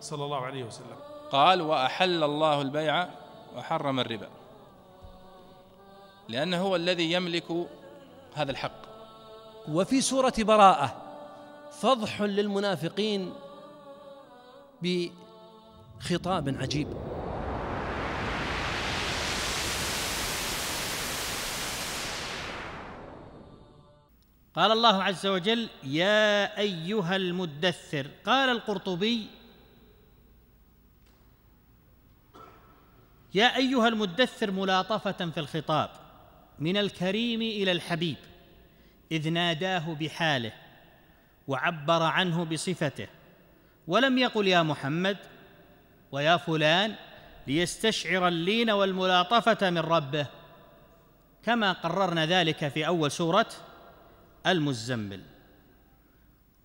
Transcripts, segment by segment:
صلى الله عليه وسلم قال وأحل الله البيع وحرم الربا لأنه هو الذي يملك هذا الحق وفي سورة براءة فضح للمنافقين بخطاب عجيب قال الله عز وجل يا ايها المدثر قال القرطبي يا ايها المدثر ملاطفه في الخطاب من الكريم الى الحبيب اذ ناداه بحاله وعبر عنه بصفته ولم يقل يا محمد ويا فلان ليستشعر اللين والملاطفه من ربه كما قررنا ذلك في اول سوره المزمل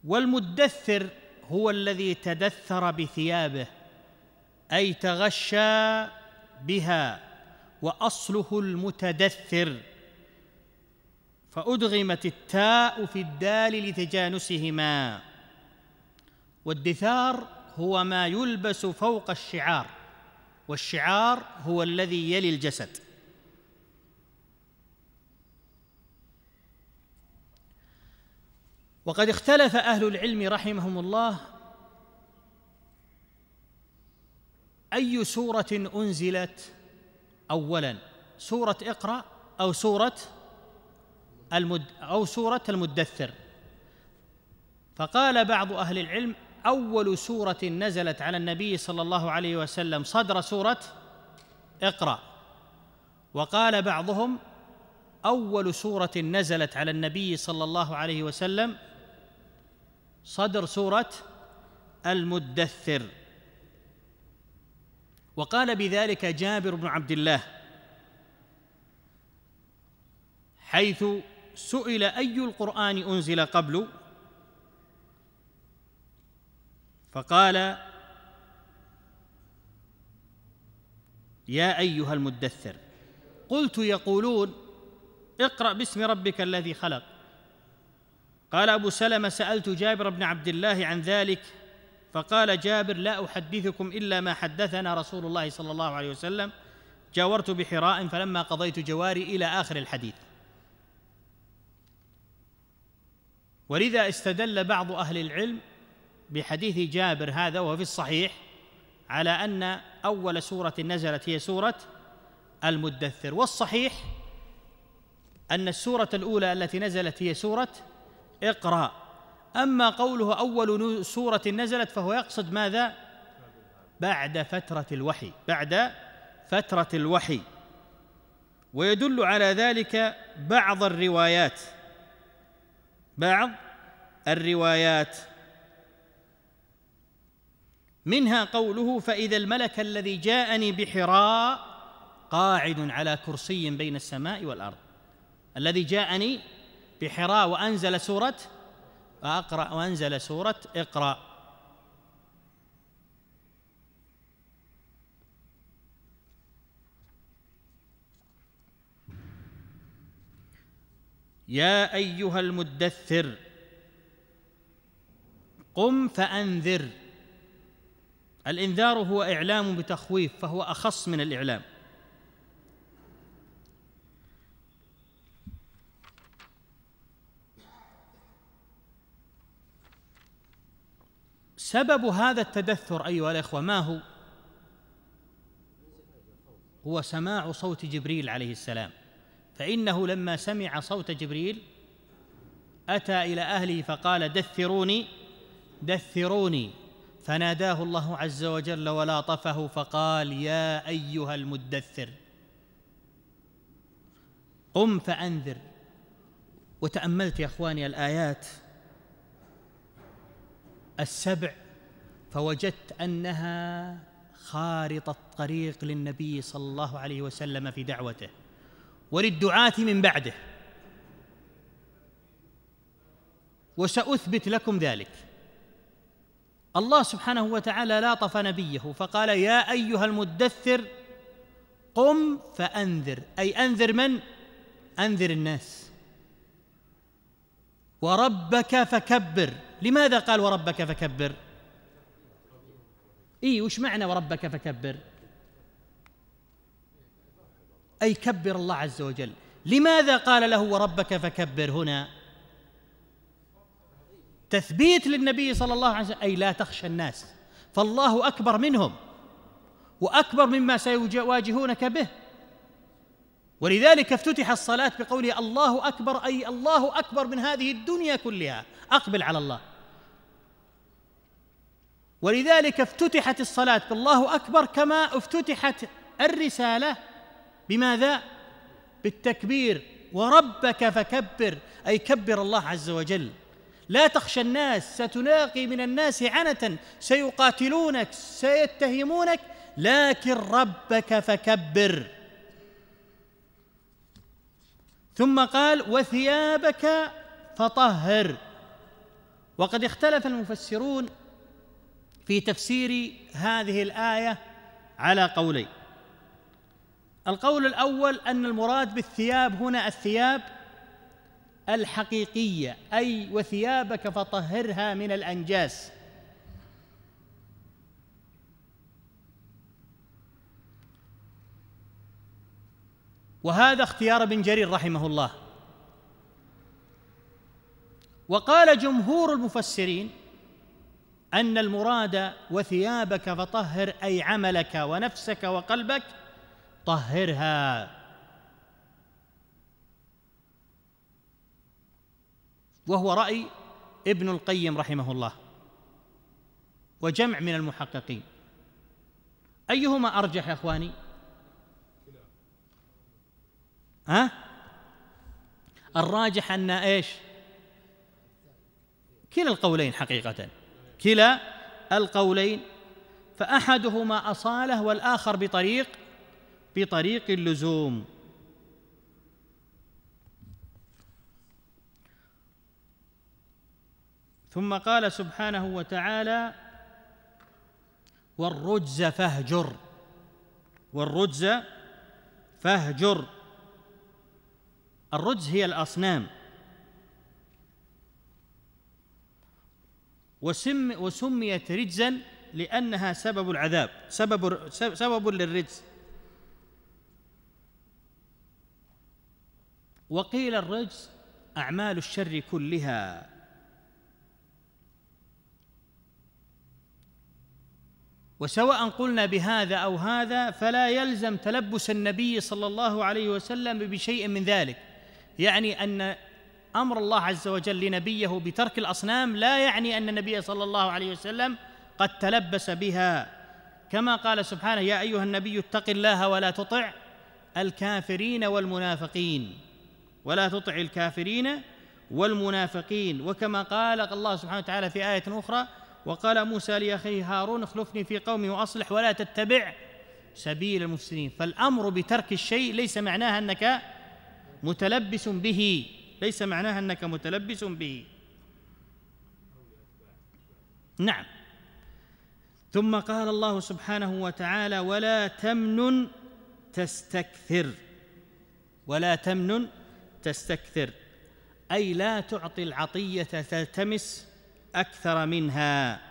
والمدثر هو الذي تدثر بثيابه اي تغشى بها واصله المتدثر فادغمت التاء في الدال لتجانسهما والدثار هو ما يلبس فوق الشعار والشعار هو الذي يلي الجسد وقد اختلف اهل العلم رحمهم الله اي سوره انزلت اولا سوره اقرا او سوره المد او سوره المدثر فقال بعض اهل العلم اول سوره نزلت على النبي صلى الله عليه وسلم صدر سوره اقرا وقال بعضهم اول سوره نزلت على النبي صلى الله عليه وسلم صدر سوره المدثر وقال بذلك جابر بن عبد الله حيث سئل اي القران انزل قبل فقال يا ايها المدثر قلت يقولون اقرا باسم ربك الذي خلق قال ابو سلمه سالت جابر بن عبد الله عن ذلك فقال جابر لا أحدثكم إلا ما حدثنا رسول الله صلى الله عليه وسلم جاورت بحراء فلما قضيت جواري إلى آخر الحديث ولذا استدل بعض أهل العلم بحديث جابر هذا وهو في الصحيح على أن أول سورة نزلت هي سورة المدثر والصحيح أن السورة الأولى التي نزلت هي سورة اقرأ أما قوله أول سورة نزلت فهو يقصد ماذا؟ بعد فترة الوحي بعد فترة الوحي ويدل على ذلك بعض الروايات بعض الروايات منها قوله فإذا الملك الذي جاءني بحراء قاعد على كرسي بين السماء والأرض الذي جاءني بحراء وأنزل سورة وأقرأ وأنزل سورة اقرأ يا أيها المدثر قم فأنذر الإنذار هو إعلام بتخويف فهو أخص من الإعلام سبب هذا التدثر ايها الاخوه ما هو هو سماع صوت جبريل عليه السلام فانه لما سمع صوت جبريل اتى الى اهله فقال دثروني دثروني فناداه الله عز وجل ولاطفه فقال يا ايها المدثر قم فانذر وتاملت يا اخواني الايات السبع فوجدت انها خارطه طريق للنبي صلى الله عليه وسلم في دعوته وللدعاه من بعده وساثبت لكم ذلك الله سبحانه وتعالى لاطف نبيه فقال يا ايها المدثر قم فانذر اي انذر من انذر الناس وربك فكبر لماذا قال وربك فكبر اي وش معنى وربك فكبر اي كبر الله عز وجل لماذا قال له وربك فكبر هنا تثبيت للنبي صلى الله عليه وسلم اي لا تخشى الناس فالله اكبر منهم واكبر مما سيواجهونك به ولذلك افتتح الصلاه بقوله الله اكبر اي الله اكبر من هذه الدنيا كلها اقبل على الله ولذلك افتتحت الصلاة بالله أكبر كما افتتحت الرسالة بماذا؟ بالتكبير وربك فكبر أي كبر الله عز وجل لا تخشى الناس ستلاقي من الناس عنة سيقاتلونك سيتهمونك لكن ربك فكبر ثم قال وثيابك فطهر وقد اختلف المفسرون في تفسير هذه الايه على قولين القول الاول ان المراد بالثياب هنا الثياب الحقيقيه اي وثيابك فطهرها من الانجاس وهذا اختيار ابن جرير رحمه الله وقال جمهور المفسرين ان المراد وثيابك فطهر اي عملك ونفسك وقلبك طهرها وهو راي ابن القيم رحمه الله وجمع من المحققين ايهما ارجح يا اخواني ها الراجح ان ايش كلا القولين حقيقه كلا القولين فأحدهما أصالة والآخر بطريق بطريق اللزوم ثم قال سبحانه وتعالى والرجز فاهجر والرجز فاهجر الرجز هي الاصنام وسم وسميت رجزا لأنها سبب العذاب سبب سبب للرجز وقيل الرجز أعمال الشر كلها وسواء قلنا بهذا أو هذا فلا يلزم تلبس النبي صلى الله عليه وسلم بشيء من ذلك يعني أن امر الله عز وجل لنبيه بترك الاصنام لا يعني ان النبي صلى الله عليه وسلم قد تلبس بها كما قال سبحانه يا ايها النبي اتق الله ولا تطع الكافرين والمنافقين ولا تطع الكافرين والمنافقين وكما قال الله سبحانه وتعالى في ايه اخرى وقال موسى لاخيه هارون اخلفني في قومي واصلح ولا تتبع سبيل المفسدين فالامر بترك الشيء ليس معناه انك متلبس به ليس معناها أنك متلبس به نعم ثم قال الله سبحانه وتعالى ولا تمنن تستكثر ولا تمنن تستكثر أي لا تعطي العطية تلتمس أكثر منها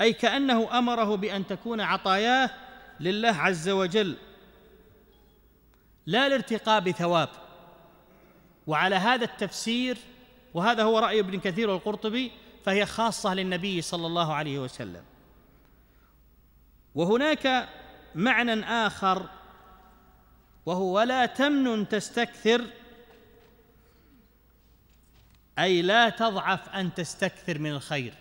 أي كأنه أمره بأن تكون عطاياه لله عز وجل لا لارتقاء بثواب وعلى هذا التفسير وهذا هو راي ابن كثير والقرطبي فهي خاصه للنبي صلى الله عليه وسلم وهناك معنى اخر وهو لا تمنن تستكثر اي لا تضعف ان تستكثر من الخير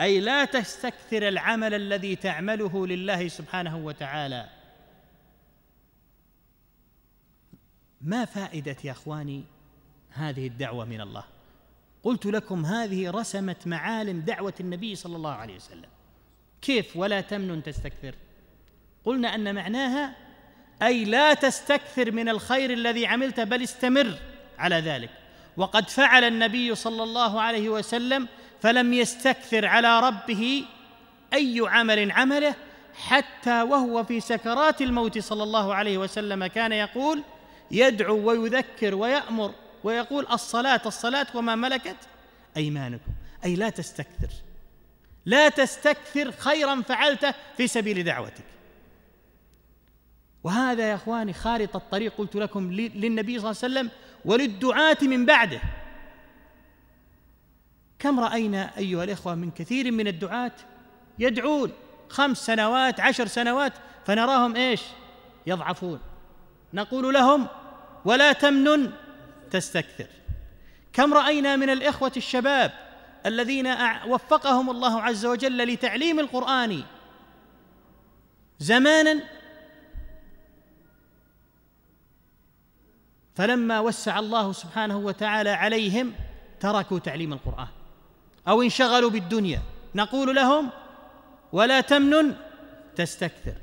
اي لا تستكثر العمل الذي تعمله لله سبحانه وتعالى ما فائده يا اخواني هذه الدعوه من الله قلت لكم هذه رسمت معالم دعوه النبي صلى الله عليه وسلم كيف ولا تمنن تستكثر قلنا ان معناها اي لا تستكثر من الخير الذي عملته بل استمر على ذلك وقد فعل النبي صلى الله عليه وسلم فلم يستكثر على ربه اي عمل عمله حتى وهو في سكرات الموت صلى الله عليه وسلم كان يقول يدعو ويذكر ويأمر ويقول الصلاة الصلاة وما ملكت أيمانكم أي لا تستكثر لا تستكثر خيرا فعلته في سبيل دعوتك وهذا يا اخواني خارطه الطريق قلت لكم للنبي صلى الله عليه وسلم وللدعاة من بعده كم راينا ايها الاخوه من كثير من الدعاة يدعون خمس سنوات عشر سنوات فنراهم ايش؟ يضعفون نقول لهم ولا تمنن تستكثر كم راينا من الاخوه الشباب الذين وفقهم الله عز وجل لتعليم القران زمانا فلما وسع الله سبحانه وتعالى عليهم تركوا تعليم القران او انشغلوا بالدنيا نقول لهم ولا تمنن تستكثر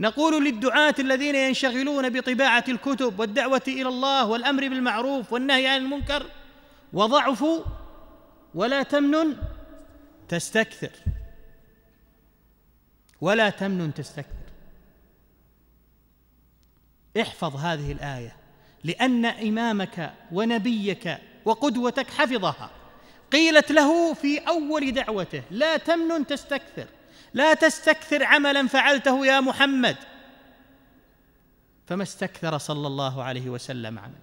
نقول للدعاة الذين ينشغلون بطباعة الكتب والدعوة إلى الله والأمر بالمعروف والنهي عن المنكر وضعفوا ولا تمنن تستكثر ولا تمنن تستكثر احفظ هذه الآية لأن إمامك ونبيك وقدوتك حفظها قيلت له في أول دعوته لا تمنن تستكثر لا تستكثر عملا فعلته يا محمد فما استكثر صلى الله عليه وسلم عمل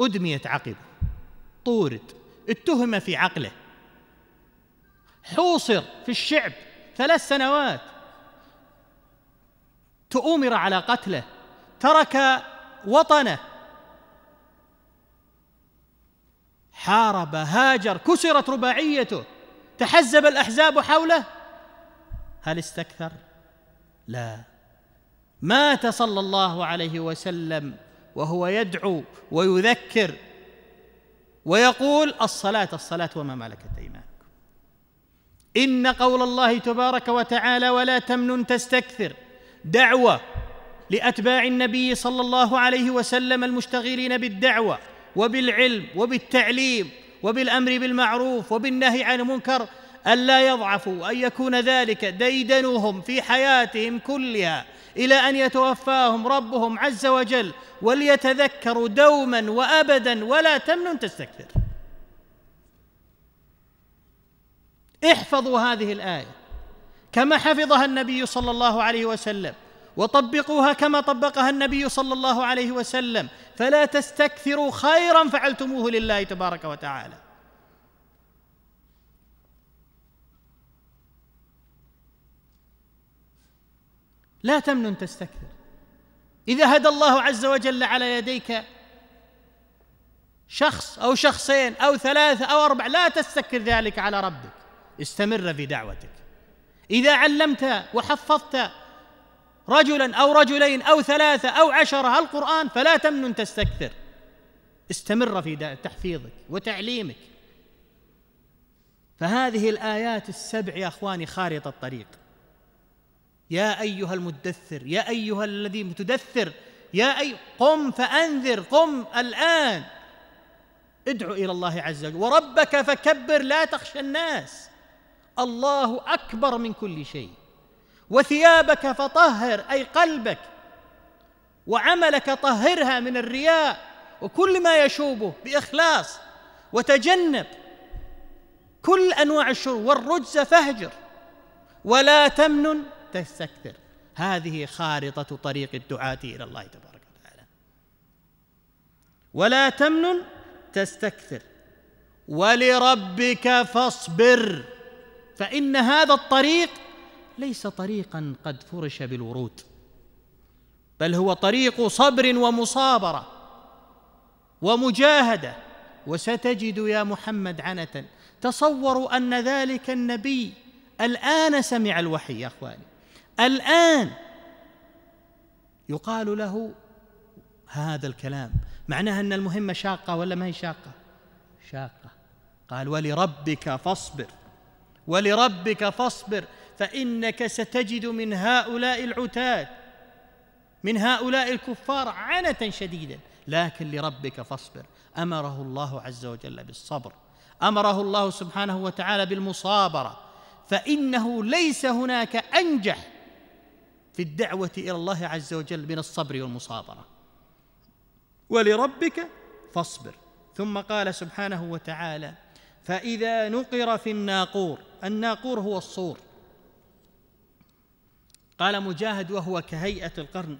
أدميت عقبه طورد اتهم في عقله حوصر في الشعب ثلاث سنوات تؤمر على قتله ترك وطنه حارب هاجر كسرت رباعيته تحزب الاحزاب حوله هل استكثر لا مات صلى الله عليه وسلم وهو يدعو ويذكر ويقول الصلاه الصلاه وما ملكت ايمانكم ان قول الله تبارك وتعالى ولا تمنن تستكثر دعوه لاتباع النبي صلى الله عليه وسلم المشتغلين بالدعوه وبالعلم وبالتعليم وبالامر بالمعروف وبالنهي عن المنكر الا يضعفوا وان يكون ذلك ديدنهم في حياتهم كلها الى ان يتوفاهم ربهم عز وجل وليتذكروا دوما وابدا ولا تمنن تستكثر احفظوا هذه الايه كما حفظها النبي صلى الله عليه وسلم وطبقوها كما طبقها النبي صلى الله عليه وسلم فلا تستكثروا خيرا فعلتموه لله تبارك وتعالى لا تمنن تستكثر اذا هدى الله عز وجل على يديك شخص او شخصين او ثلاثه او اربع لا تستكثر ذلك على ربك استمر في دعوتك اذا علمت وحفظت رجلا او رجلين او ثلاثه او عشره القران فلا تمنن تستكثر استمر في تحفيظك وتعليمك فهذه الايات السبع يا اخواني خارطه الطريق يا ايها المدثر يا ايها الذي تدثر يا أي قم فأنذر قم الآن ادعو إلى الله عز وجل وربك فكبر لا تخشى الناس الله أكبر من كل شيء وثيابك فطهر اي قلبك وعملك طهرها من الرياء وكل ما يشوبه باخلاص وتجنب كل انواع الشر والرجز فاهجر ولا تمنن تستكثر هذه خارطه طريق الدعاه الى الله تبارك وتعالى ولا تمنن تستكثر ولربك فاصبر فان هذا الطريق ليس طريقا قد فرش بالورود بل هو طريق صبر ومصابره ومجاهده وستجد يا محمد عنه تصوروا ان ذلك النبي الان سمع الوحي يا اخواني الان يقال له هذا الكلام معناها ان المهمه شاقه ولا ما هي شاقه شاقه قال ولربك فاصبر ولربك فاصبر فانك ستجد من هؤلاء العتاه من هؤلاء الكفار عنة شديدا لكن لربك فاصبر امره الله عز وجل بالصبر امره الله سبحانه وتعالى بالمصابره فانه ليس هناك انجح في الدعوه الى الله عز وجل من الصبر والمصابره ولربك فاصبر ثم قال سبحانه وتعالى فاذا نقر في الناقور الناقور هو الصور قال مجاهد وهو كهيئه القرن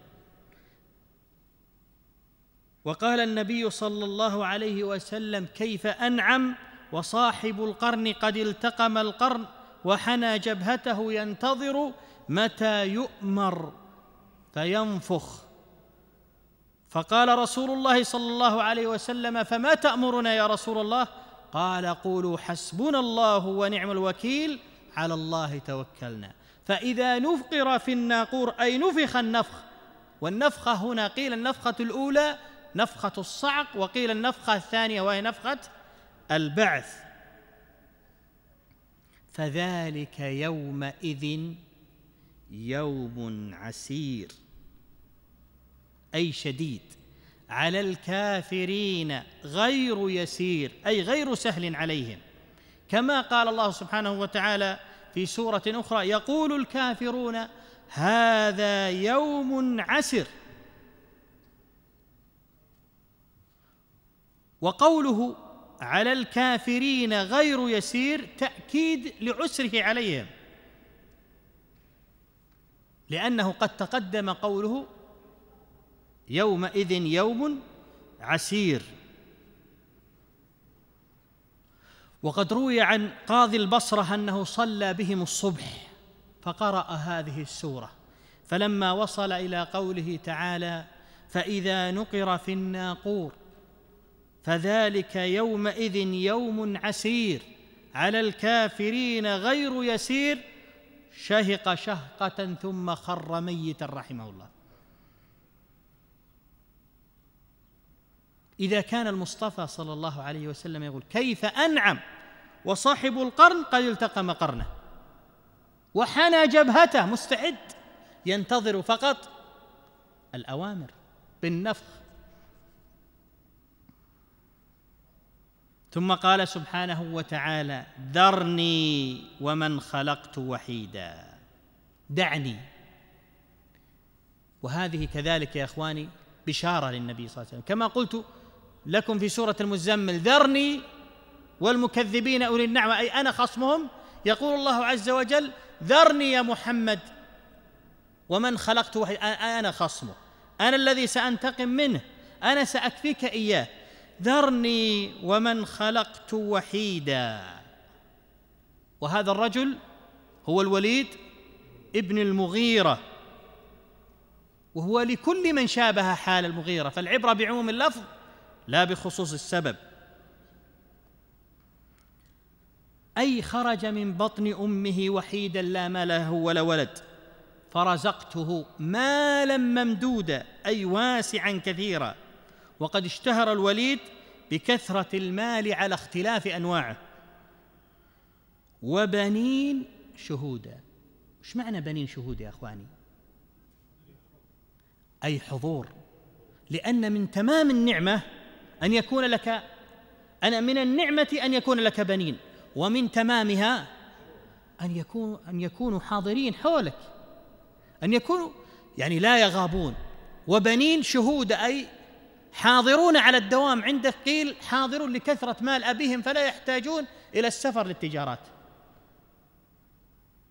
وقال النبي صلى الله عليه وسلم كيف انعم وصاحب القرن قد التقم القرن وحنى جبهته ينتظر متى يؤمر فينفخ فقال رسول الله صلى الله عليه وسلم فما تامرنا يا رسول الله قال قولوا حسبنا الله ونعم الوكيل على الله توكلنا فإذا نفقر في الناقور أي نفخ النفخ والنفخة هنا قيل النفخة الأولى نفخة الصعق وقيل النفخة الثانية وهي نفخة البعث فذلك يومئذ يوم عسير أي شديد على الكافرين غير يسير أي غير سهل عليهم كما قال الله سبحانه وتعالى في سورة أخرى يقول الكافرون هذا يوم عسر وقوله على الكافرين غير يسير تأكيد لعسره عليهم لأنه قد تقدم قوله يومئذ يوم عسير وقد روي عن قاضي البصرة أنه صلى بهم الصبح فقرأ هذه السورة فلما وصل إلى قوله تعالى فإذا نقر في الناقور فذلك يومئذ يوم عسير على الكافرين غير يسير شهق شهقة ثم خر ميتا رحمه الله إذا كان المصطفى صلى الله عليه وسلم يقول كيف أنعم وصاحب القرن قد التقم قرنه وحنى جبهته مستعد ينتظر فقط الأوامر بالنفخ ثم قال سبحانه وتعالى ذرني ومن خلقت وحيدا دعني وهذه كذلك يا اخواني بشاره للنبي صلى الله عليه وسلم كما قلت لكم في سورة المزمل ذرني والمكذبين أولي النعمة أي أنا خصمهم يقول الله عز وجل ذرني يا محمد ومن خلقت وحيد أنا خصمه أنا الذي سأنتقم منه أنا سأكفيك إياه ذرني ومن خلقت وحيدا وهذا الرجل هو الوليد ابن المغيرة وهو لكل من شابه حال المغيرة فالعبرة بعموم اللفظ لا بخصوص السبب اي خرج من بطن امه وحيدا لا ما له ولا ولد فرزقته مالا ممدودا اي واسعا كثيرا وقد اشتهر الوليد بكثره المال على اختلاف انواعه وبنين شهودا ايش معنى بنين شهود يا اخواني اي حضور لان من تمام النعمه ان يكون لك أنا من النعمة أن يكون لك بنين ومن تمامها أن يكون أن يكونوا حاضرين حولك أن يكونوا يعني لا يغابون وبنين شهود أي حاضرون على الدوام عندك قيل حاضرون لكثرة مال أبيهم فلا يحتاجون إلى السفر للتجارات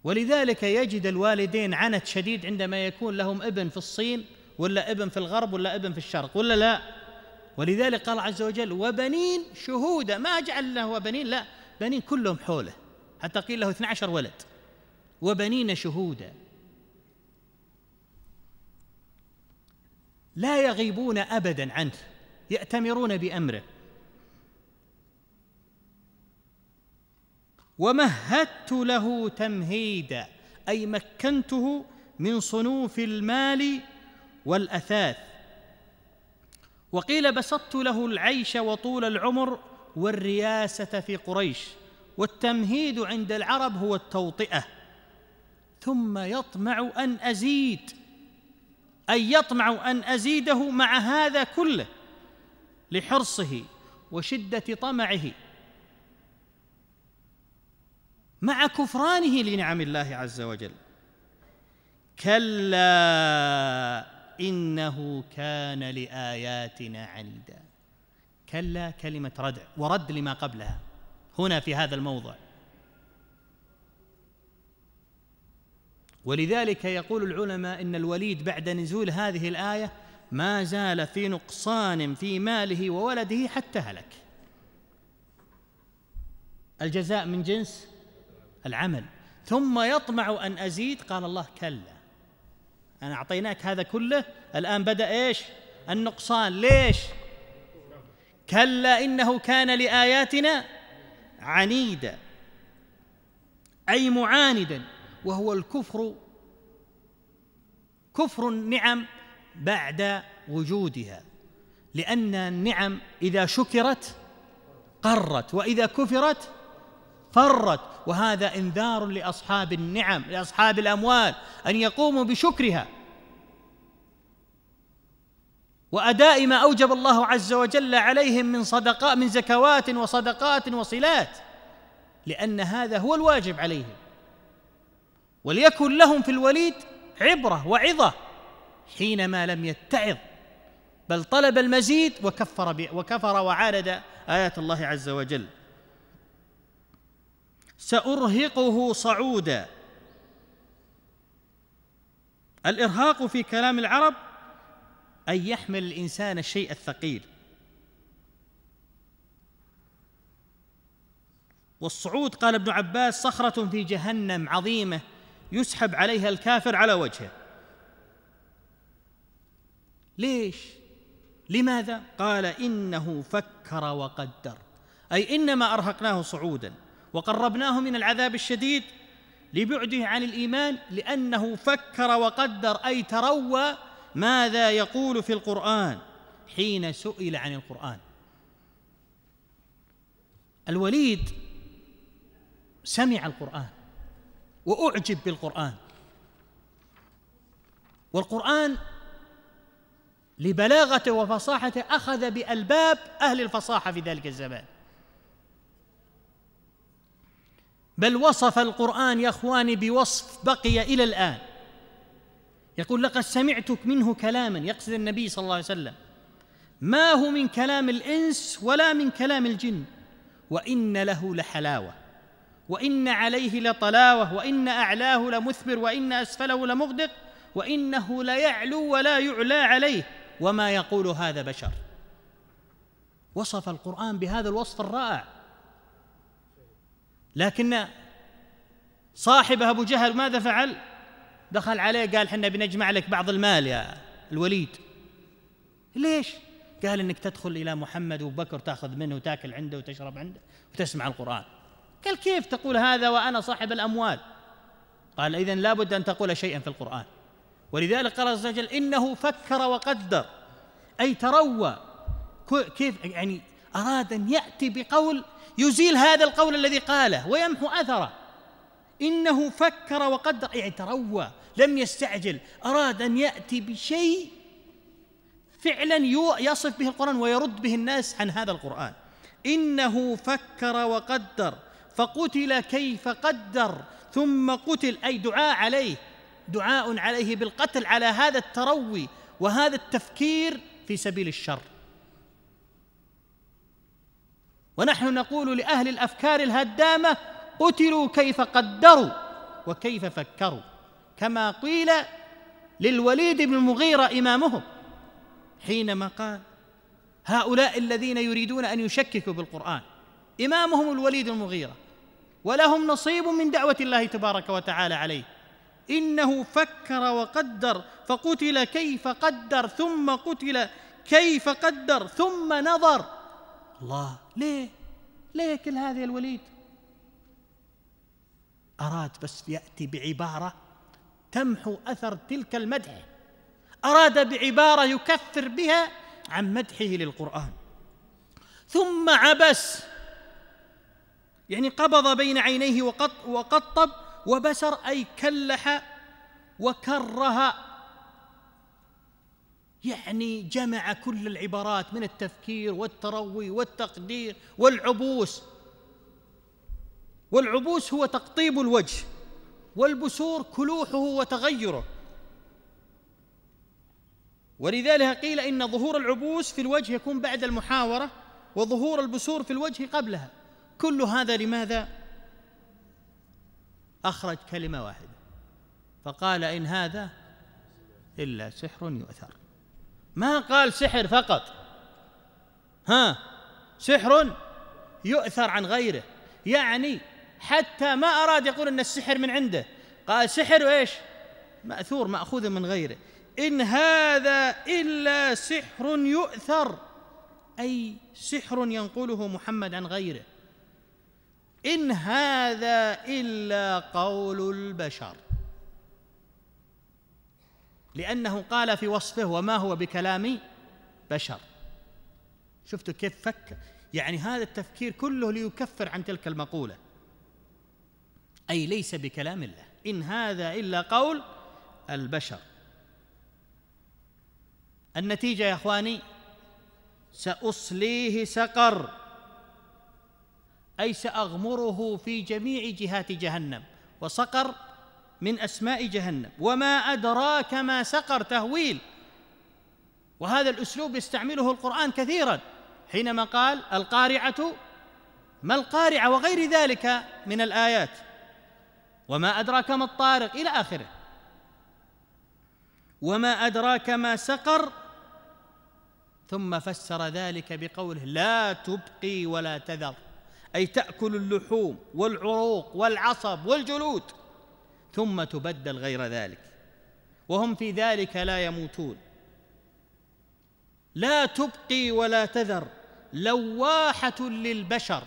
ولذلك يجد الوالدين عنت شديد عندما يكون لهم ابن في الصين ولا ابن في الغرب ولا ابن في الشرق ولا لا ولذلك قال عز وجل وبنين شهودا ما أجعل له وبنين لا بنين كلهم حوله حتى قيل له 12 ولد وبنين شهودا لا يغيبون أبدا عنه يأتمرون بأمره ومهدت له تمهيدا أي مكنته من صنوف المال والأثاث وقيل بسطت له العيش وطول العمر والرياسه في قريش والتمهيد عند العرب هو التوطئه ثم يطمع ان ازيد اي يطمع ان ازيده مع هذا كله لحرصه وشده طمعه مع كفرانه لنعم الله عز وجل كلا إنه كان لآياتنا عنيدا كلا كلمة ردع ورد لما قبلها هنا في هذا الموضع ولذلك يقول العلماء إن الوليد بعد نزول هذه الآية ما زال في نقصان في ماله وولده حتى هلك الجزاء من جنس العمل ثم يطمع أن أزيد قال الله كلا أنا يعني أعطيناك هذا كله الآن بدأ إيش النقصان ليش كلا إنه كان لآياتنا عنيدا أي معاندا وهو الكفر كفر النعم بعد وجودها لأن النعم إذا شكرت قرت وإذا كفرت فرت وهذا انذار لاصحاب النعم لاصحاب الاموال ان يقوموا بشكرها واداء ما اوجب الله عز وجل عليهم من صدقاء من زكوات وصدقات وصلات لان هذا هو الواجب عليهم وليكن لهم في الوليد عبره وعظه حينما لم يتعظ بل طلب المزيد وكفر وكفر وعارض ايات الله عز وجل سارهقه صعودا الارهاق في كلام العرب ان يحمل الانسان الشيء الثقيل والصعود قال ابن عباس صخره في جهنم عظيمه يسحب عليها الكافر على وجهه ليش لماذا قال انه فكر وقدر اي انما ارهقناه صعودا وقربناه من العذاب الشديد لبعده عن الايمان لانه فكر وقدر اي تروى ماذا يقول في القران حين سئل عن القران الوليد سمع القران واعجب بالقران والقران لبلاغته وفصاحته اخذ بالباب اهل الفصاحه في ذلك الزمان بل وصف القرآن يا إخواني بوصف بقي إلى الآن يقول لقد سمعت منه كلاما يقصد النبي صلى الله عليه وسلم ما هو من كلام الإنس ولا من كلام الجن وإن له لحلاوة وإن عليه لطلاوة وإن أعلاه لمثمر وإن أسفله لمغدق وإنه ليعلو ولا يعلى عليه وما يقول هذا بشر وصف القرآن بهذا الوصف الرائع لكن صاحبه ابو جهل ماذا فعل؟ دخل عليه قال حنا بنجمع لك بعض المال يا الوليد ليش؟ قال انك تدخل الى محمد وبكر تاخذ منه وتاكل عنده وتشرب عنده وتسمع القران قال كيف تقول هذا وانا صاحب الاموال؟ قال اذا لابد ان تقول شيئا في القران ولذلك قال عز وجل انه فكر وقدر اي تروى كيف يعني أراد أن يأتي بقول يزيل هذا القول الذي قاله ويمحو أثره إنه فكر وقدر اعتروى لم يستعجل أراد أن يأتي بشيء فعلا يصف به القرآن ويرد به الناس عن هذا القرآن إنه فكر وقدر فقتل كيف قدر ثم قتل أي دعاء عليه دعاء عليه بالقتل على هذا التروي وهذا التفكير في سبيل الشر ونحن نقول لاهل الافكار الهدامه قتلوا كيف قدروا وكيف فكروا كما قيل للوليد بن المغيره امامهم حينما قال هؤلاء الذين يريدون ان يشككوا بالقران امامهم الوليد المغيره ولهم نصيب من دعوه الله تبارك وتعالى عليه انه فكر وقدر فقتل كيف قدر ثم قتل كيف قدر ثم نظر الله ليه ليه كل هذا يا الوليد أراد بس يأتي بعبارة تمحو أثر تلك المدح أراد بعبارة يكفر بها عن مدحه للقرآن ثم عبس يعني قبض بين عينيه وقط وقطب وبسر أي كلح وكره يعني جمع كل العبارات من التفكير والتروي والتقدير والعبوس والعبوس هو تقطيب الوجه والبسور كلوحه وتغيره ولذلك قيل ان ظهور العبوس في الوجه يكون بعد المحاوره وظهور البسور في الوجه قبلها كل هذا لماذا اخرج كلمه واحده فقال ان هذا الا سحر يؤثر ما قال سحر فقط ها سحر يؤثر عن غيره يعني حتى ما أراد يقول أن السحر من عنده قال سحر إيش مأثور مأخوذ من غيره إن هذا إلا سحر يؤثر أي سحر ينقله محمد عن غيره إن هذا إلا قول البشر لأنه قال في وصفه وما هو بكلام بشر شفتوا كيف فكر يعني هذا التفكير كله ليكفر عن تلك المقولة أي ليس بكلام الله إن هذا إلا قول البشر النتيجة يا إخواني سأصليه سقر أي سأغمره في جميع جهات جهنم وسقر من اسماء جهنم وما ادراك ما سقر تهويل وهذا الاسلوب يستعمله القران كثيرا حينما قال القارعه ما القارعه وغير ذلك من الايات وما ادراك ما الطارق الى اخره وما ادراك ما سقر ثم فسر ذلك بقوله لا تبقي ولا تذر اي تاكل اللحوم والعروق والعصب والجلود ثم تبدل غير ذلك وهم في ذلك لا يموتون لا تبقي ولا تذر لواحه للبشر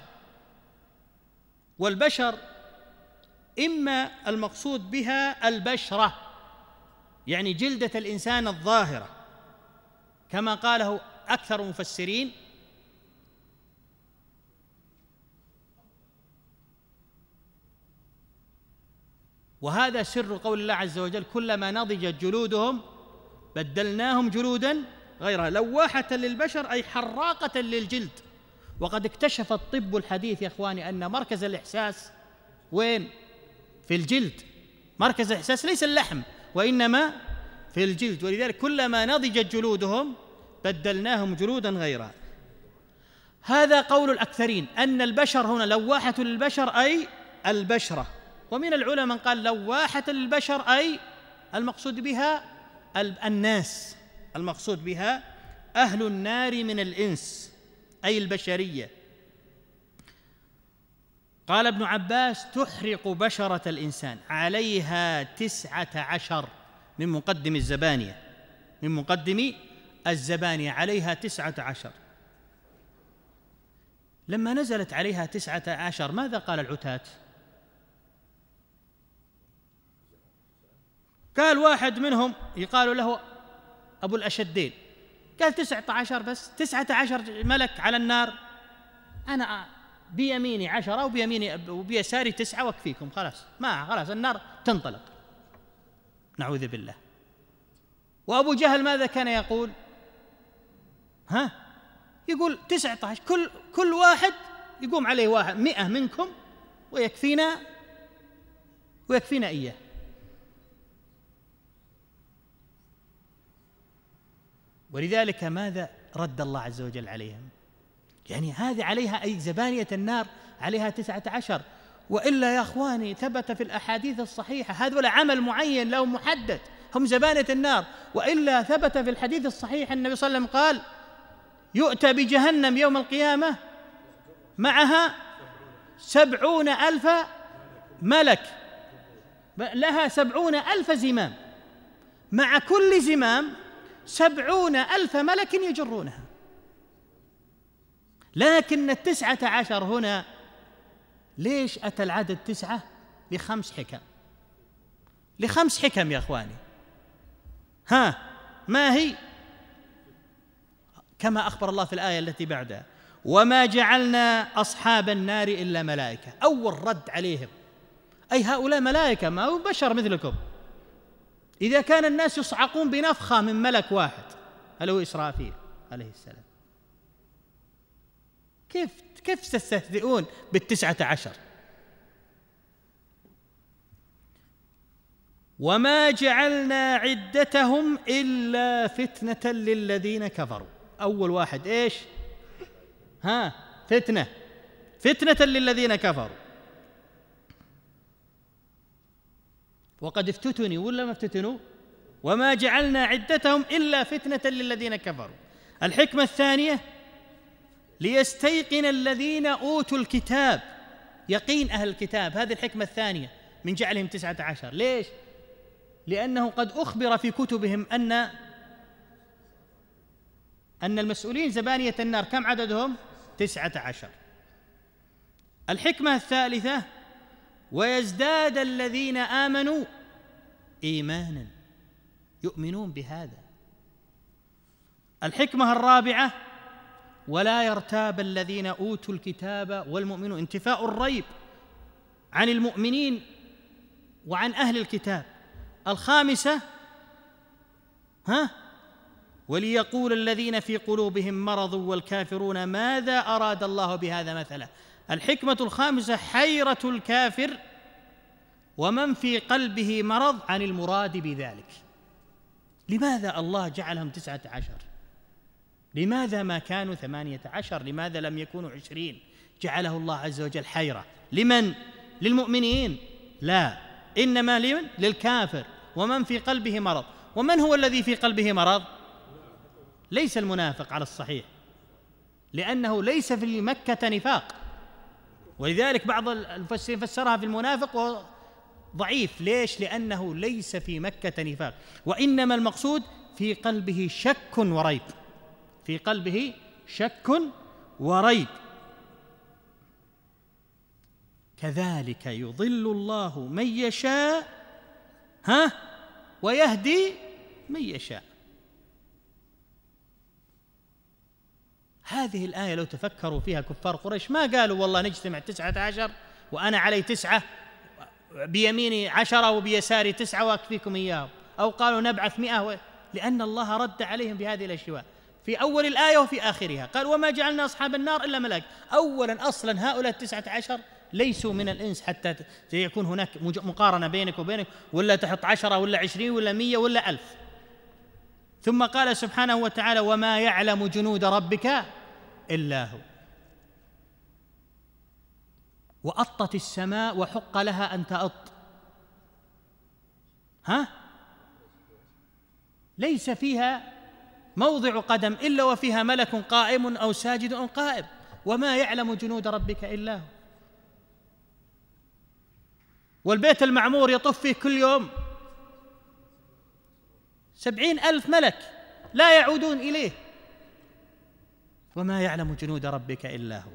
والبشر اما المقصود بها البشره يعني جلده الانسان الظاهره كما قاله اكثر مفسرين وهذا سر قول الله عز وجل كلما نضجت جلودهم بدلناهم جلودا غيرها لواحة للبشر أي حراقة للجلد وقد اكتشف الطب الحديث يا إخواني أن مركز الإحساس وين؟ في الجلد مركز الإحساس ليس اللحم وإنما في الجلد ولذلك كلما نضجت جلودهم بدلناهم جلودا غيرها هذا قول الأكثرين أن البشر هنا لواحة للبشر أي البشرة ومن العلماء من قال لواحة للبشر أي المقصود بها الناس المقصود بها أهل النار من الإنس أي البشرية قال ابن عباس تحرق بشرة الإنسان عليها تسعة عشر من مقدم الزبانية من مقدم الزبانية عليها تسعة عشر لما نزلت عليها تسعة عشر ماذا قال العتاة قال واحد منهم يقال له أبو الأشدين قال تسعة عشر بس تسعة عشر ملك على النار أنا بيميني عشرة وبيميني وبيساري تسعة واكفيكم خلاص ما خلاص النار تنطلق نعوذ بالله وأبو جهل ماذا كان يقول ها يقول تسعة عشر كل, كل واحد يقوم عليه واحد مئة منكم ويكفينا ويكفينا إياه ولذلك ماذا رد الله عز وجل عليهم يعني هذه عليها أي زبانية النار عليها تسعة عشر وإلا يا أخواني ثبت في الأحاديث الصحيحة هذول عمل معين له محدد هم زبانة النار وإلا ثبت في الحديث الصحيح النبي صلى الله عليه وسلم قال يؤتى بجهنم يوم القيامة معها سبعون ألف ملك لها سبعون ألف زمام مع كل زمام سبعون ألف ملك يجرونها لكن التسعة عشر هنا ليش أتى العدد تسعة لخمس حكم لخمس حكم يا أخواني ها ما هي كما أخبر الله في الآية التي بعدها وما جعلنا أصحاب النار إلا ملائكة أول رد عليهم أي هؤلاء ملائكة ما هو بشر مثلكم إذا كان الناس يصعقون بنفخة من ملك واحد هل هو إسرافيل عليه السلام كيف كيف تستهزئون بالتسعة عشر وما جعلنا عدتهم إلا فتنة للذين كفروا أول واحد إيش ها فتنة فتنة للذين كفروا وقد افتتنوا ولا ما افتتنوا وما جعلنا عدتهم الا فتنه للذين كفروا الحكمه الثانيه ليستيقن الذين اوتوا الكتاب يقين اهل الكتاب هذه الحكمه الثانيه من جعلهم تسعه عشر ليش لانه قد اخبر في كتبهم ان ان المسؤولين زبانيه النار كم عددهم تسعه عشر الحكمه الثالثه ويزداد الذين امنوا ايمانا يؤمنون بهذا الحكمه الرابعه ولا يرتاب الذين اوتوا الكتاب والمؤمنون انتفاء الريب عن المؤمنين وعن اهل الكتاب الخامسه ها وليقول الذين في قلوبهم مرض والكافرون ماذا اراد الله بهذا مثلا الحكمة الخامسة حيرة الكافر ومن في قلبه مرض عن المراد بذلك لماذا الله جعلهم تسعة عشر لماذا ما كانوا ثمانية عشر لماذا لم يكونوا عشرين جعله الله عز وجل حيرة لمن للمؤمنين لا إنما لمن للكافر ومن في قلبه مرض ومن هو الذي في قلبه مرض ليس المنافق على الصحيح لأنه ليس في مكة نفاق ولذلك بعض المفسرين فسرها في المنافق ضعيف ليش لانه ليس في مكه نفاق وانما المقصود في قلبه شك وريب في قلبه شك وريب كذلك يضل الله من يشاء ها ويهدي من يشاء هذه الآية لو تفكروا فيها كفار قريش ما قالوا والله نجتمع تسعة عشر وأنا علي تسعة بيميني عشرة وبيساري تسعة وأكفيكم إياهم أو قالوا نبعث مئة و... لأن الله رد عليهم بهذه الأشياء في أول الآية وفي آخرها قال وما جعلنا أصحاب النار إلا ملاك أولا أصلا هؤلاء التسعة عشر ليسوا من الإنس حتى يكون هناك مقارنة بينك وبينك ولا تحط عشرة ولا عشرين ولا مية ولا ألف ثم قال سبحانه وتعالى وما يعلم جنود ربك الا هو واطت السماء وحق لها ان تأط ها ليس فيها موضع قدم الا وفيها ملك قائم او ساجد او قائم وما يعلم جنود ربك الا هو والبيت المعمور يطوف فيه كل يوم سبعين ألف ملك لا يعودون إليه وما يعلم جنود ربك إلا هو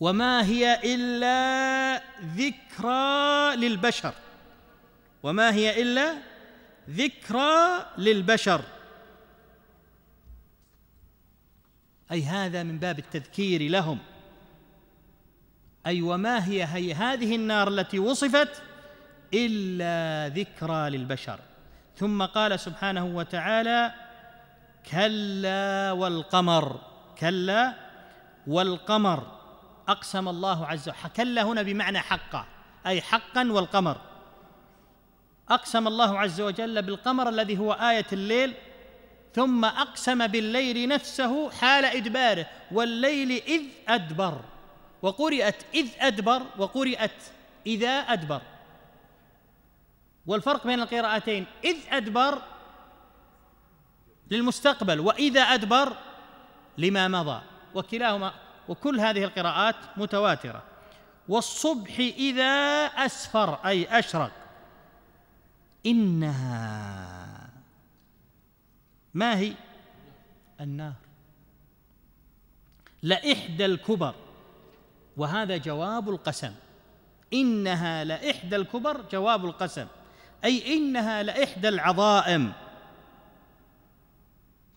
وما هي إلا ذكرى للبشر وما هي إلا ذكرى للبشر أي هذا من باب التذكير لهم أي وما هي هي هذه النار التي وصفت إلا ذكرى للبشر ثم قال سبحانه وتعالى كلا والقمر كلا والقمر اقسم الله عز وجل كلا هنا بمعنى حقا اي حقا والقمر اقسم الله عز وجل بالقمر الذي هو ايه الليل ثم اقسم بالليل نفسه حال ادباره والليل اذ ادبر وقرئت اذ ادبر وقرئت اذا ادبر والفرق بين القراءتين إذ أدبر للمستقبل وإذا أدبر لما مضى وكلاهما وكل هذه القراءات متواترة والصبح إذا أسفر أي أشرق إنها ما هي النار لإحدى الكبر وهذا جواب القسم إنها لإحدى الكبر جواب القسم اي انها لاحدى العظائم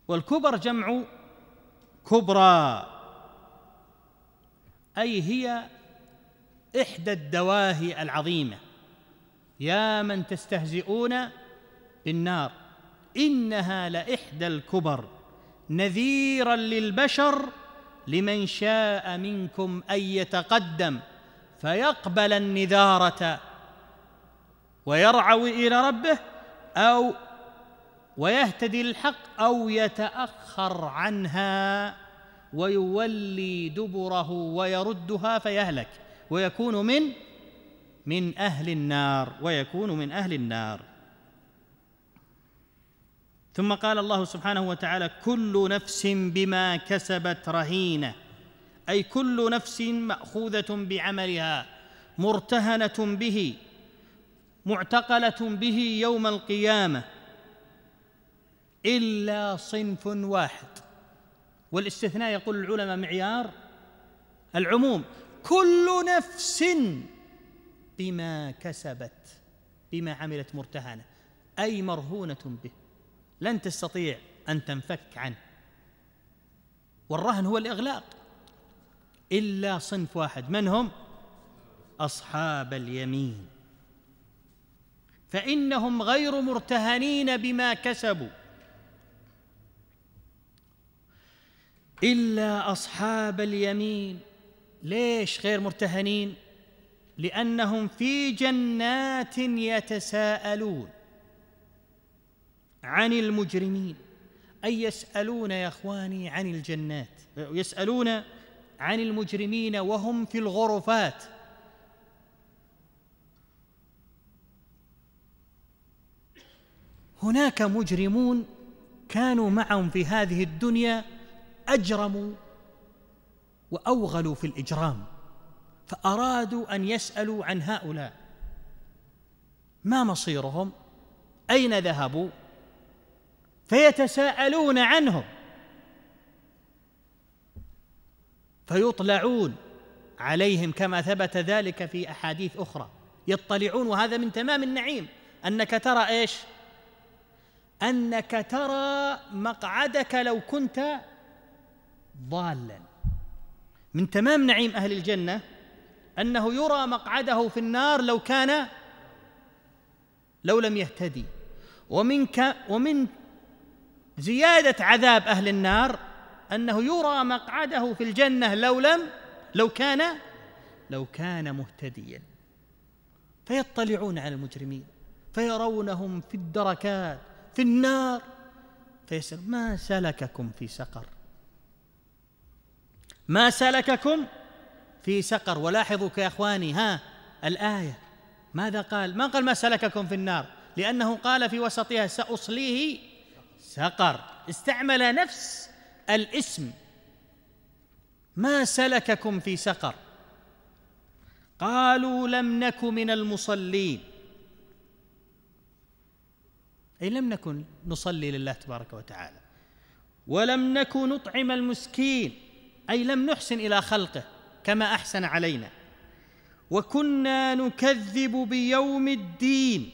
والكبر جمع كبرى اي هي احدى الدواهي العظيمه يا من تستهزئون بالنار انها لاحدى الكبر نذيرا للبشر لمن شاء منكم ان يتقدم فيقبل النذاره ويرعو الى ربه او ويهتدي الحق او يتاخر عنها ويولي دبره ويردها فيهلك ويكون من من اهل النار ويكون من اهل النار ثم قال الله سبحانه وتعالى كل نفس بما كسبت رهينه اي كل نفس ماخوذه بعملها مرتهنه به معتقله به يوم القيامه الا صنف واحد والاستثناء يقول العلماء معيار العموم كل نفس بما كسبت بما عملت مرتهنه اي مرهونه به لن تستطيع ان تنفك عنه والرهن هو الاغلاق الا صنف واحد من هم اصحاب اليمين فانهم غير مرتهنين بما كسبوا الا اصحاب اليمين ليش غير مرتهنين لانهم في جنات يتساءلون عن المجرمين اي يسالون يا اخواني عن الجنات يسالون عن المجرمين وهم في الغرفات هناك مجرمون كانوا معهم في هذه الدنيا اجرموا واوغلوا في الاجرام فارادوا ان يسالوا عن هؤلاء ما مصيرهم اين ذهبوا فيتساءلون عنهم فيطلعون عليهم كما ثبت ذلك في احاديث اخرى يطلعون وهذا من تمام النعيم انك ترى ايش انك ترى مقعدك لو كنت ضالا من تمام نعيم اهل الجنه انه يرى مقعده في النار لو كان لو لم يهتدي ومن ومن زياده عذاب اهل النار انه يرى مقعده في الجنه لو لم لو كان لو كان مهتديا فيطلعون على المجرمين فيرونهم في الدركات في النار فيسر ما سلككم في سقر ما سلككم في سقر ولاحظوا يا إخواني ها الآية ماذا قال ما قال ما سلككم في النار لأنه قال في وسطها سأصليه سقر استعمل نفس الاسم ما سلككم في سقر قالوا لم نك من المصلين أي لم نكن نصلي لله تبارك وتعالى ولم نكن نطعم المسكين أي لم نحسن إلى خلقه كما أحسن علينا وكنا نكذب بيوم الدين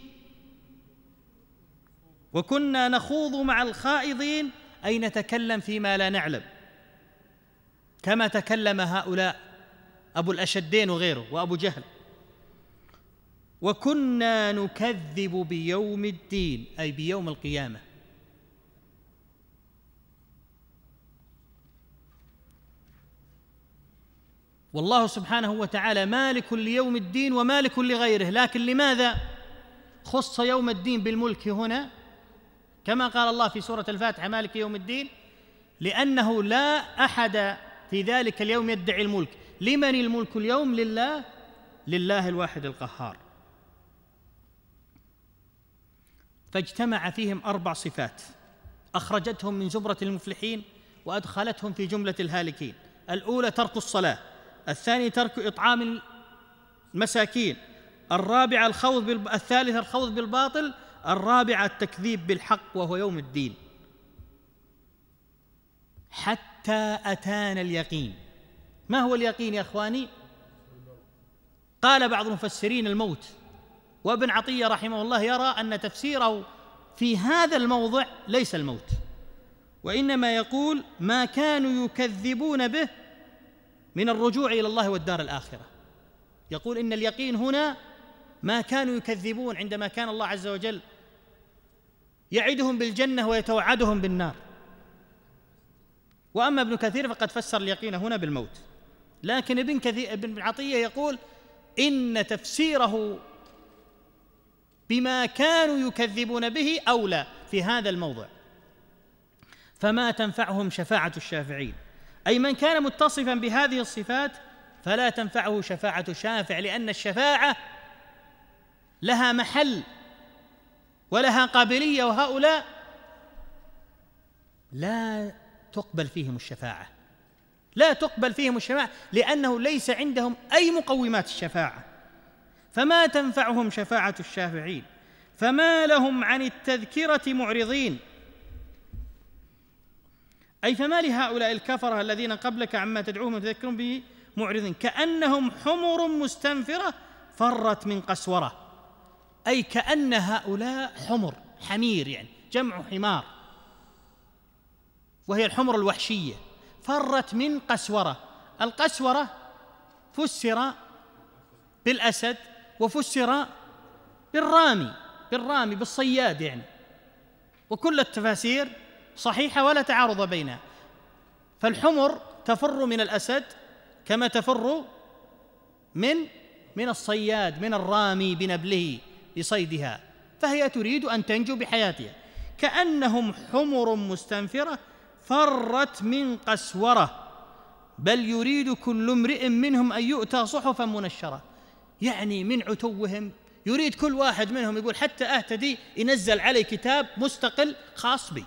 وكنا نخوض مع الخائضين أي نتكلم فيما لا نعلم كما تكلم هؤلاء أبو الأشدين وغيره وأبو جهل وكنا نكذب بيوم الدين اي بيوم القيامه والله سبحانه وتعالى مالك ليوم الدين ومالك لغيره لكن لماذا خص يوم الدين بالملك هنا كما قال الله في سوره الفاتحه مالك يوم الدين لانه لا احد في ذلك اليوم يدعي الملك لمن الملك اليوم لله لله الواحد القهار فاجتمع فيهم اربع صفات اخرجتهم من زمره المفلحين وادخلتهم في جمله الهالكين الاولى ترك الصلاه الثاني ترك اطعام المساكين الرابعه الخوض بالب... الثالثه الخوض بالباطل الرابعه التكذيب بالحق وهو يوم الدين حتى اتانا اليقين ما هو اليقين يا اخواني قال بعض المفسرين الموت وابن عطيه رحمه الله يرى ان تفسيره في هذا الموضع ليس الموت وانما يقول ما كانوا يكذبون به من الرجوع الى الله والدار الاخره يقول ان اليقين هنا ما كانوا يكذبون عندما كان الله عز وجل يعدهم بالجنه ويتوعدهم بالنار واما ابن كثير فقد فسر اليقين هنا بالموت لكن ابن كثير ابن عطيه يقول ان تفسيره بما كانوا يكذبون به أولى في هذا الموضع فما تنفعهم شفاعه الشافعين اي من كان متصفا بهذه الصفات فلا تنفعه شفاعه شافع لان الشفاعه لها محل ولها قابليه وهؤلاء لا تقبل فيهم الشفاعه لا تقبل فيهم الشفاعه لانه ليس عندهم اي مقومات الشفاعه فما تنفعهم شفاعه الشافعين فما لهم عن التذكره معرضين اي فما لهؤلاء الكفره الذين قبلك عما تدعوهم وتذكرهم به معرضين كانهم حمر مستنفره فرت من قسوره اي كان هؤلاء حمر حمير يعني جمع حمار وهي الحمر الوحشيه فرت من قسوره القسوره فسر بالاسد وفسر بالرامي بالرامي بالصياد يعني وكل التفاسير صحيحه ولا تعارض بينها فالحمر تفر من الاسد كما تفر من من الصياد من الرامي بنبله لصيدها فهي تريد ان تنجو بحياتها كانهم حمر مستنفره فرت من قسوره بل يريد كل امرئ منهم ان يؤتى صحفا منشره يعني من عتوهم يريد كل واحد منهم يقول حتى اهتدي ينزل علي كتاب مستقل خاص بي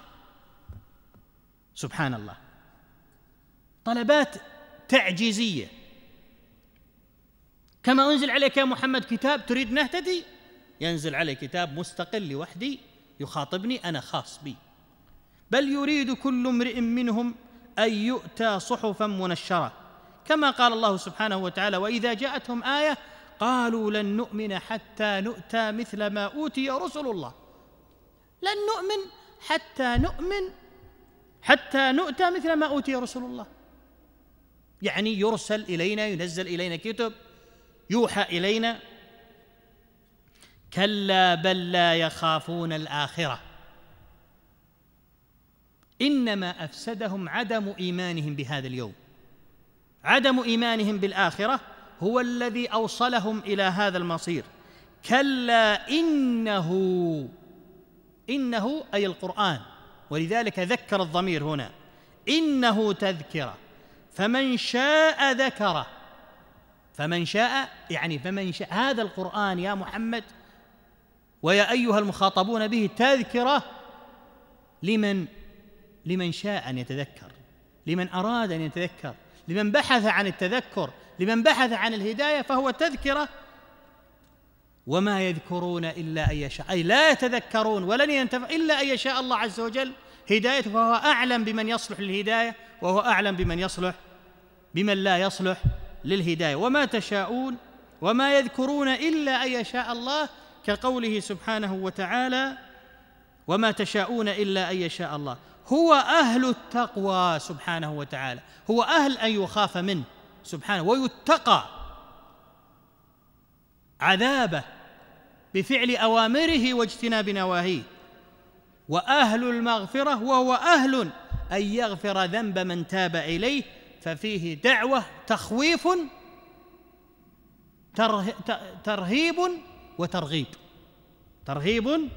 سبحان الله طلبات تعجيزيه كما انزل عليك يا محمد كتاب تريد نهتدي ينزل علي كتاب مستقل لوحدي يخاطبني انا خاص بي بل يريد كل امرئ منهم ان يؤتى صحفا منشره كما قال الله سبحانه وتعالى واذا جاءتهم ايه قالوا لن نؤمن حتى نؤتى مثل ما أوتي رسل الله لن نؤمن حتى نؤمن حتى نؤتى مثل ما أوتي رسل الله يعني يرسل إلينا ينزل إلينا كتب يوحى إلينا كلا بل لا يخافون الآخرة إنما أفسدهم عدم إيمانهم بهذا اليوم عدم إيمانهم بالآخرة هو الذي اوصلهم الى هذا المصير كلا انه انه اي القران ولذلك ذكر الضمير هنا انه تذكره فمن شاء ذكره فمن شاء يعني فمن شاء هذا القران يا محمد ويا ايها المخاطبون به تذكره لمن لمن شاء ان يتذكر لمن اراد ان يتذكر لمن بحث عن التذكر لمن بحث عن الهدايه فهو تذكره وما يذكرون الا ان يشاء اي لا يتذكرون ولن ينتفع الا ان يشاء الله عز وجل هدايته فهو اعلم بمن يصلح للهدايه وهو اعلم بمن يصلح بمن لا يصلح للهدايه وما تشاءون وما يذكرون الا ان يشاء الله كقوله سبحانه وتعالى وما تشاءون الا ان يشاء الله هو اهل التقوى سبحانه وتعالى هو اهل ان يخاف منه سبحانه ويتقى عذابه بفعل اوامره واجتناب نواهيه واهل المغفره وهو اهل ان يغفر ذنب من تاب اليه ففيه دعوه تخويف ترهيب وترغيب ترهيب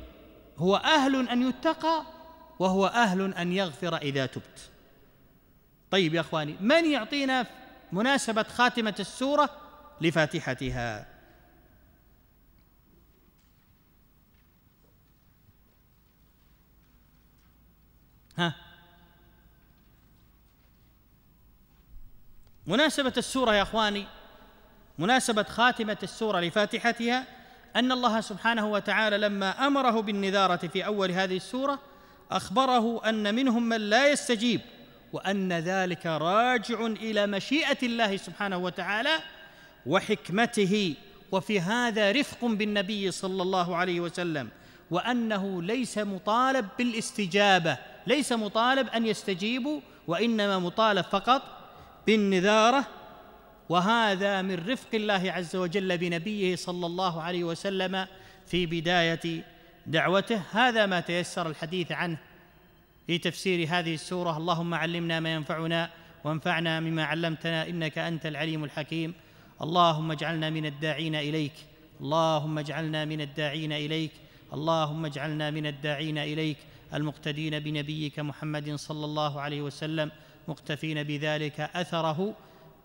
هو اهل ان يتقى وهو اهل ان يغفر اذا تبت طيب يا اخواني من يعطينا مناسبه خاتمه السوره لفاتحتها ها مناسبه السوره يا اخواني مناسبه خاتمه السوره لفاتحتها ان الله سبحانه وتعالى لما امره بالنذاره في اول هذه السوره اخبره ان منهم من لا يستجيب وان ذلك راجع الى مشيئه الله سبحانه وتعالى وحكمته وفي هذا رفق بالنبي صلى الله عليه وسلم وانه ليس مطالب بالاستجابه ليس مطالب ان يستجيبوا وانما مطالب فقط بالنذاره وهذا من رفق الله عز وجل بنبيه صلى الله عليه وسلم في بدايه دعوته هذا ما تيسر الحديث عنه في تفسير هذه السوره اللهم علمنا ما ينفعنا وانفعنا مما علمتنا انك انت العليم الحكيم اللهم اجعلنا من الداعين اليك اللهم اجعلنا من الداعين اليك اللهم اجعلنا من الداعين اليك المقتدين بنبيك محمد صلى الله عليه وسلم مقتفين بذلك اثره